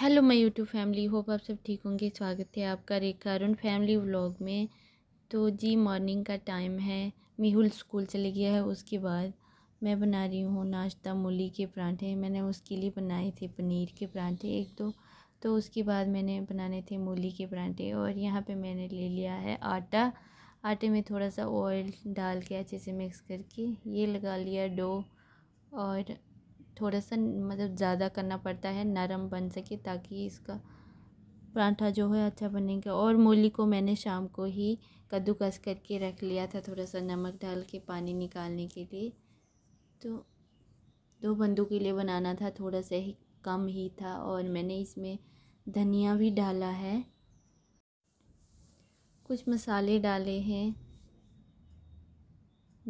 hello my YouTube family hope आप सब ठीक होंगे स्वागत है आपका रेखा अरुण फैमिली व्लॉग में तो जी मॉर्निंग का टाइम है मिहुल स्कूल चले गया है उसके बाद मैं बना रही हूँ नाश्ता मूली के परांठे मैंने उसके लिए बनाए थे पनीर के परांठे एक दो तो उसके बाद मैंने बनाने थे मूली के परांठे और यहाँ पर मैंने ले लिया है आटा आटे में थोड़ा सा ऑयल डाल के अच्छे से मिक्स करके ये लगा लिया डो और थोड़ा सा मतलब ज़्यादा करना पड़ता है नरम बन सके ताकि इसका पराठा जो है अच्छा बनेगा और मूली को मैंने शाम को ही कद्दूकस करके रख लिया था थोड़ा सा नमक डाल के पानी निकालने के लिए तो दो बंदों के लिए बनाना था थोड़ा सा ही कम ही था और मैंने इसमें धनिया भी डाला है कुछ मसाले डाले हैं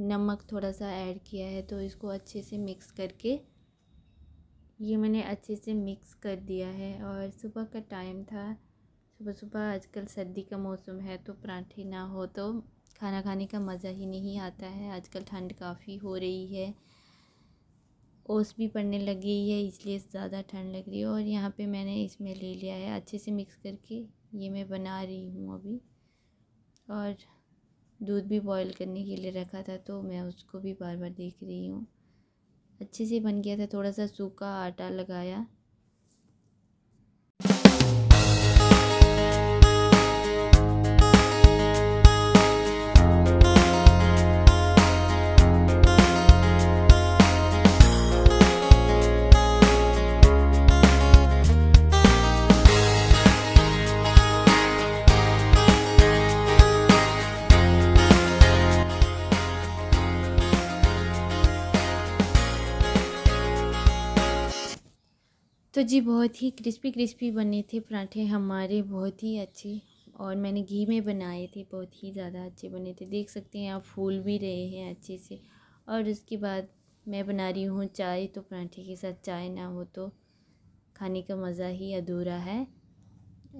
नमक थोड़ा सा ऐड किया है तो इसको अच्छे से मिक्स करके ये मैंने अच्छे से मिक्स कर दिया है और सुबह का टाइम था सुबह सुबह आजकल सर्दी का मौसम है तो पराठे ना हो तो खाना खाने का मज़ा ही नहीं आता है आजकल ठंड काफ़ी हो रही है ओस भी पड़ने लग गई है इसलिए ज़्यादा ठंड लग रही है और यहाँ पे मैंने इसमें ले लिया है अच्छे से मिक्स करके ये मैं बना रही हूँ अभी और दूध भी बॉईल करने के लिए रखा था तो मैं उसको भी बार बार देख रही हूँ अच्छे से बन गया था थोड़ा सा सूखा आटा लगाया तो जी बहुत ही क्रिस्पी क्रिस्पी बने थे पराठे हमारे बहुत ही अच्छे और मैंने घी में बनाए थे बहुत ही ज़्यादा अच्छे बने थे देख सकते हैं आप फूल भी रहे हैं अच्छे से और उसके बाद मैं बना रही हूँ चाय तो पराठे के साथ चाय ना हो तो खाने का मज़ा ही अधूरा है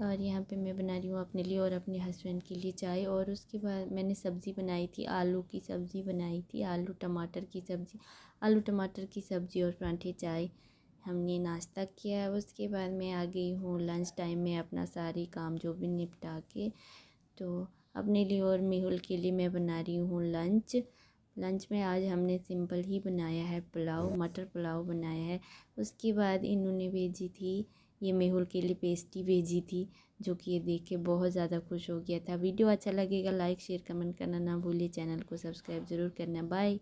और यहाँ पे मैं बना रही हूँ अपने लिए और अपने हस्बैंड के लिए चाय और उसके बाद मैंने सब्ज़ी बनाई थी आलू की सब्ज़ी बनाई थी आलू टमाटर की सब्ज़ी आलू टमाटर की सब्ज़ी और पराठे चाय हमने नाश्ता किया है उसके बाद मैं आ गई हूँ लंच टाइम में अपना सारी काम जो भी निपटा के तो अपने लिए और मेहुल के लिए मैं बना रही हूँ लंच लंच में आज हमने सिंपल ही बनाया है पुलाव मटर पुलाव बनाया है उसके बाद इन्होंने भेजी थी ये मेहुल के लिए पेस्टी भेजी थी जो कि ये देख के बहुत ज़्यादा खुश हो गया था वीडियो अच्छा लगेगा लाइक शेयर कमेंट करना ना भूलिए चैनल को सब्सक्राइब ज़रूर करना बाय